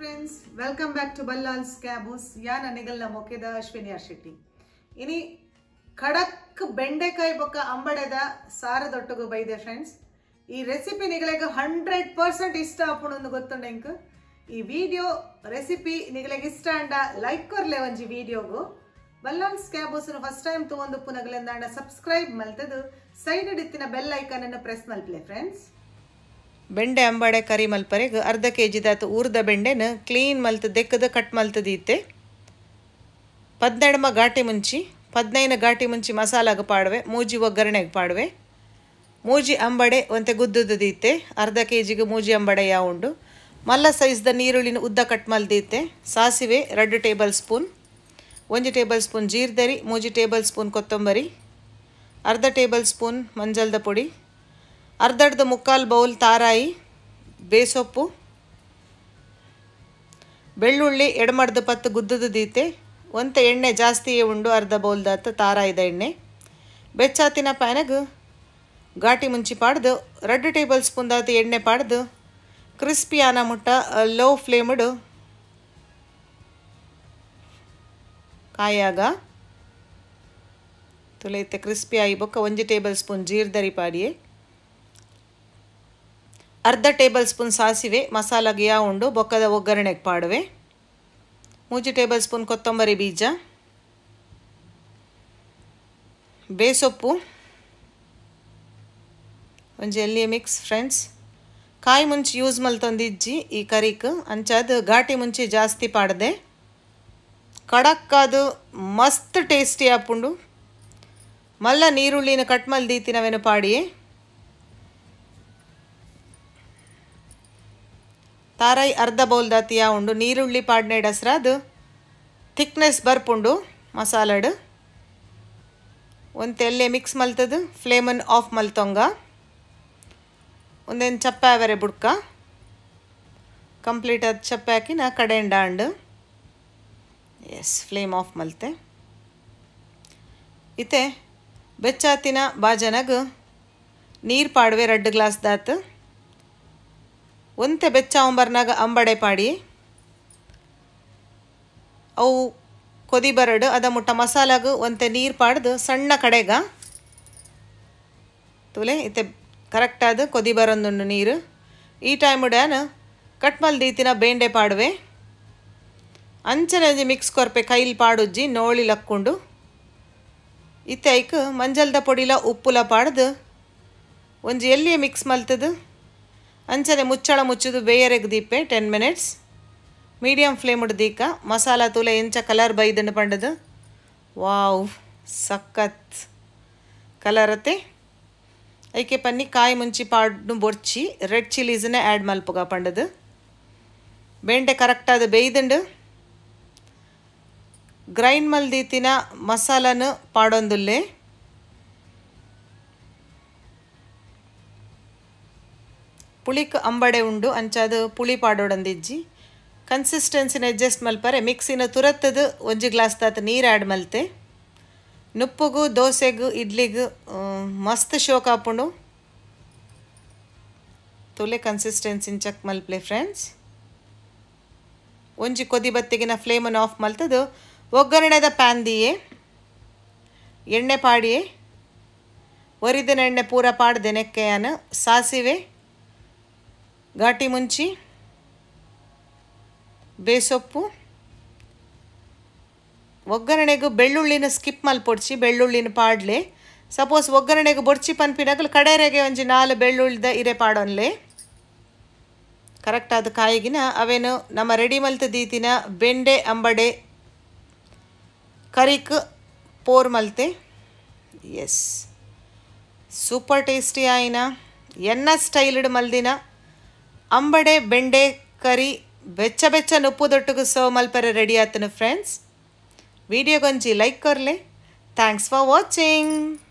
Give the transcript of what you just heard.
friends welcome back to Ballal caboose ಯಾ ನನಗಲ್ಲ ಮೊಕೆದ ಅಶ್ವಿನಿ ಶೆಟ್ಟಿ ಇನಿ ಖಡಕ್ ಬೆಂಡೆಕಾಯಿ ಬೊಕ್ಕ ಅಂಬಡೆದ ಸಾರದೊಟ್ಟಗು ಬೈದೆ ಫ್ರೆಂಡ್ಸ್ ಈ ರೆಸಿಪಿ ನಿಗಳಿಗೆ ಹಂಡ್ರೆಡ್ ಪರ್ಸೆಂಟ್ ಇಷ್ಟ ಆಪುಣೊಂದು ಗೊತ್ತುಂಡು ಎಂಕ್ ಈ ವಿಡಿಯೋ ರೆಸಿಪಿ ನಿಗಳಿಗೆ ಇಷ್ಟ ಅಂಡ ಲೈಕ್ ಕೊರ್ಲೆ ಒಂಜಿ ವಿಡಿಯೋಗು ಬಲ್ಲಾಲ್ ಕ್ಯಾಬೂಸ್ ಫಸ್ಟ್ ಟೈಮ್ ತಗೊಂಡು ಪುನಗಲಿಂದ ಸಬ್ಸ್ಕ್ರೈಬ್ ಮಲ್ತದು ಸೈಡ್ ಇಡಿತ್ತಿನ ಬೆಲ್ ಐಕನ್ ಅನ್ನು ಪ್ರೆಸ್ ಮಲ್ಪ್ಲೆ ಫ್ರೆಂಡ್ಸ್ ಬೆಂಡೆ ಅಂಬಾಡೆ ಕರಿ ಮಲ್ಪರೆಗ್ ಅರ್ಧ ಕೆ ಜಿದಾತು ಊರ್ದ ಬೆಂಡೆನ ಕ್ಲೀನ್ ಮಲ್ತ ದೆಕ್ಕದ ಕಟ್ ಮಲ್ತದೀತೆ ಪದ್ನೆಡಮ ಘಾಟಿ ಮುಂಚಿ ಪದ್ನೈನ ಘಾಟಿ ಮುಂಚಿ ಮಸಾಲಾಗ ಪಾಡುವೆ ಮೂಜಿ ಒಗ್ಗರಣೆಗೆ ಪಾಡುವೆ ಮೂಜಿ ಅಂಬಡೆ ಒಂತೆ ಗುದ್ದುದೀತೆ ಅರ್ಧ ಕೆ ಜಿಗೆ ಮೂಜಿ ಅಂಬಡೆ ಯಾವ ಉಂಡು ಮಲ್ಲ ಸೈಜ್ದ ನೀರುಳ್ಳಿನ ಉದ್ದ ಕಟ್ ಮಲ್ದೀತೆ ಸಾಸಿವೆ ಎರಡು ಟೇಬಲ್ ಸ್ಪೂನ್ ಒಂದು ಟೇಬಲ್ ಸ್ಪೂನ್ ಜೀರ್ದರಿ ಮೂಜಿ ಟೇಬಲ್ ಸ್ಪೂನ್ ಕೊತ್ತಂಬರಿ ಅರ್ಧ ಟೇಬಲ್ ಸ್ಪೂನ್ ಮಂಜಲ್ದ ಪುಡಿ ಅರ್ಧರ್ಧ ಮುಕ್ಕಾಲು ಬೌಲ್ ತಾರಾಯಿ ಬೇಸೊಪ್ಪು ಬೆಳ್ಳುಳ್ಳಿ ಎಡಮರ್ಧ ಪತ್ತು ಗುದ್ದದ ದೀತೆ ಒಂತ ಎಣ್ಣೆ ಜಾಸ್ತಿಯೇ ಉಂಡು ಅರ್ಧ ಬೌಲ್ದತ್ತ ತಾರಾಯಿದ ಎಣ್ಣೆ ಬೆಚ್ಚಾತಿನ ಪ್ಯಾನಗ ಘಾಟಿ ಮುಂಚಿ ಪಾಡ್ದು ರೆಡ್ ಟೇಬಲ್ ಸ್ಪೂನ್ ದಾತ ಎಣ್ಣೆ ಪಾಡ್ದು ಕ್ರಿಸ್ಪಿ ಆನ ಮುಟ್ಟ ಲೋ ಫ್ಲೇಮ್ಡು ಕಾಯಾಗ ತುಳೈತೆ ಕ್ರಿಸ್ಪಿ ಆಗಿ ಬೊಕ್ಕ ಒಂಜಿ ಟೇಬಲ್ ಸ್ಪೂನ್ ಜೀರ್ದರಿ ಪಾಡಿಯೇ ಅರ್ಧ ಟೇಬಲ್ ಸ್ಪೂನ್ ಸಾಸಿವೆ ಮಸಾಲ ಗಿಯಾ ಉಂಡು ಬೊಕ್ಕದ ಒಗ್ಗರಣೆಗೆ ಪಾಡುವೆ ಮೂಜಿ ಟೇಬಲ್ ಸ್ಪೂನ್ ಕೊತ್ತಂಬರಿ ಬೀಜ ಬೇಸೊಪ್ಪು ಒಂಜಿ ಎಲ್ಲಿಯ ಮಿಕ್ಸ್ ಫ್ರೆಂಡ್ಸ್ ಕಾಯಿ ಮುಂಚೆ ಯೂಸ್ ಮಲ್ತೊಂದಿಜ್ಜಿ ಈ ಕರಿಕ್ ಅಂಚಾದ ಘಾಟಿ ಮುಂಚೆ ಜಾಸ್ತಿ ಪಾಡ್ದೆ ಕಡಕ್ಕಾದು ಮಸ್ತ್ ಟೇಸ್ಟಿ ಆಪುಂಡು ಮಲ್ಲ ನೀರುಳ್ಳಿನ ಕಟ್ ಮಲ್ದೀತಿ ನಾವೇನು ಪಾಡಿಯೇ ತಾರಾಯಿ ಅರ್ಧ ಬೌಲ್ ದಾತಿಯ ಉಂಡು ನೀರುಳ್ಳಿ ಪಾಡ್ನೆ ಅದು ಥಿಕ್ನೆಸ್ ಬರ್ಪುಂಡು ಮಸಾಲಡು ಒಂದು ಎಲ್ಲೆ ಮಿಕ್ಸ್ ಮಲ್ತದು ಫ್ಲೇಮನ್ನು ಆಫ್ ಮಲ್ತೊಂಗ ಒಂದೇನು ಚಪ್ಪ ಅವರೆ ಬುಡ್ಕ ಕಂಪ್ಲೀಟ್ ಅದು ಚಪ್ಪೆ ಹಾಕಿ ನಾ ಕಡೆಯಿಂದ ಅಂಡು ಎಸ್ ಫ್ಲೇಮ್ ಆಫ್ ಮಲ್ತೆ ಇತ್ತೆ ಬೆಚ್ಚಾತಿನ ಬಾಜನಗ ನೀರು ಪಾಡುವೆ ರೆಡ್ ಗ್ಲಾಸ್ ದಾತು ಒಂತೆ ಬೆಚ್ಚ ಅಂಬರ್ನಾಗ ಅಂಬಡೆ ಪಾಡಿ ಅವು ಕೊದಿ ಬರಡು ಅದ ಮುಟ್ಟ ಮಸಾಲಾಗು ಒಂತೆ ನೀರು ಪಾಡ್ದು ಸಣ್ಣ ಕಡೆಗ ತುಲೆ ಇತ್ತೆ ಕರೆಕ್ಟಾದ ಕೊದಿ ಬರೊಂದುಂಡು ನೀರು ಈ ಟೈಮ್ ಡ್ಯಾನ್ ಕಟ್ ದೀತಿನ ಬೇಂಡೆ ಪಾಡುವೆ ಅಂಚನೆ ಮಿಕ್ಸ್ ಕೊರಪೆ ಕೈಲಿ ಪಾಡುಜ್ಜಿ ನೋಳಿ ಲಕ್ಕೊಂಡು ಇತ್ತೆ ಐಕ್ ಮಂಜಲ್ದ ಪೊಡಿಲ ಉಪ್ಪುಲ ಪಾಡ್ದು ಒಂಜಿ ಎಲ್ಲಿಯೇ ಮಿಕ್ಸ್ ಮಲ್ತದು ಅಂಚನೆ ಮುಚ್ಚಳ ಮುಚ್ಚುದು ಬೇಯರೆಗ್ ದೀಪೆ ಟೆನ್ ಮಿನಿಟ್ಸ್ ಮೀಡಿಯಂ ಫ್ಲೇಮ್ ದೀಕ ಮಸಾಲ ತೂಲೆ ಎಂಚ ಕಲರ್ ಬೈದನ್ನು ಪಂಡದು ವಾವ್ ಸಖತ್ ಕಲರತ್ತೆ ಐಕೆ ಪನ್ನಿ ಕಾಯಿ ಮುಂಚಿ ಪಾಡ್ನು ಬೊರ್ಚಿ ರೆಡ್ ಚಿಲ್ಲೀಸನ್ನೇ ಆ್ಯಡ್ ಮಲ್ಪುಗ ಪಂಡದು ಬೆಂಡೆ ಕರೆಕ್ಟಾದ ಬೇಯ್ದಂಡು ಗ್ರೈಂಡ್ ಮಲ್ದೀತಿನ ಮಸಾಲನು ಪಾಡೊಂದುಲ್ಲೇ ಪುಳಿಕ್ ಅಂಬಡೆ ಉಂಡು ಅಂಚಾದು ಪುಳಿ ಪಾಡೋಡಂದಿಜ್ಜಿ ಕನ್ಸಿಸ್ಟೆನ್ಸಿನ ಅಡ್ಜಸ್ಟ್ ಮಲ್ಪರೆ ಮಿಕ್ಸಿನ ತುರತ್ತದು ಒಂಜಿ ಗ್ಲಾಸ್ ತಾತ ನೀರು ಆಡ್ ಮಲ್ತೆ ನುಪ್ಪುಗು ದೋಸೆಗು ಇಡ್ಲಿಗು ಮಸ್ತ್ ಶೋಕ್ ಹಾಪುಂಡು ತುಲೆ ಕನ್ಸಿಸ್ಟೆನ್ಸಿನ ಚಕ್ ಮಲ್ಪ್ಲೆ ಫ್ರೆಂಡ್ಸ್ ಒಂಜಿ ಕೊದಿ ಬತ್ತಿಗಿನ ಫ್ಲೇಮನ್ನು ಆಫ್ ಮಲ್ತದು ಒಗ್ಗರಣೆದ ಪ್ಯಾನ್ ದಿಯೇ ಎಣ್ಣೆ ಪಾಡಿಯೇ ಒರಿದಿನ ಎಣ್ಣೆ ಪೂರ ಪಾಡ್ದೆ ನೆಕ್ಕೆಯನ್ನು ಸಾಸಿವೆ ಘಾಟಿ ಮುಂಚಿ ಬೇಸೊಪ್ಪು ಒಗ್ಗರಣೆಗೂ ಬೆಳ್ಳುಳ್ಳಿನ ಸ್ಕಿಪ್ ಮಲ್ ಪೊಡ್ಚಿ ಬೆಳ್ಳುಳ್ಳಿನ ಪಾಡ್ಲೆ ಸಪೋಸ್ ಒಗ್ಗರಣೆಗೆ ಬೊಡ್ಚಿ ಪನ್ಪಿನಾಗಲು ಕಡೆರೆಗೆ ಒಂಜಿ ನಾಲ್ ಬೆಳ್ಳುಳ್ಳಿದ ಇರೆ ಪಾಡೊನ್ಲೆ ಕರೆಕ್ಟ್ ಆದ ಕಾಯಿಗಿನ ಅವೇನು ನಮ್ಮ ರೆಡಿ ಮಲ್ತ ದೀತಿನ ಬೆಂಡೆ ಅಂಬಡೆ ಕರಿಕ್ ಪೋರ್ ಮಲ್ತೆ ಎಸ್ ಸೂಪರ್ ಟೇಸ್ಟಿ ಆಯಿನ ಎನ್ನ ಸ್ಟೈಲ್ಡ್ ಮಲ್ದಿನ ಅಂಬಡೆ ಬೆಂಡೆ ಕರಿ ಬೆಚ್ಚ ಬೆಚ್ಚ ನುಪ್ಪುದೊಟ್ಟುಗು ಸೊ ಮಲ್ಪರ ರೆಡಿ ಆತನು ಫ್ರೆಂಡ್ಸ್ ವಿಡಿಯೋಗೊಂಜಿ ಲೈಕ್ ಕೊರ್ಲೆ ಥ್ಯಾಂಕ್ಸ್ ಫಾರ್ ವಾಚಿಂಗ್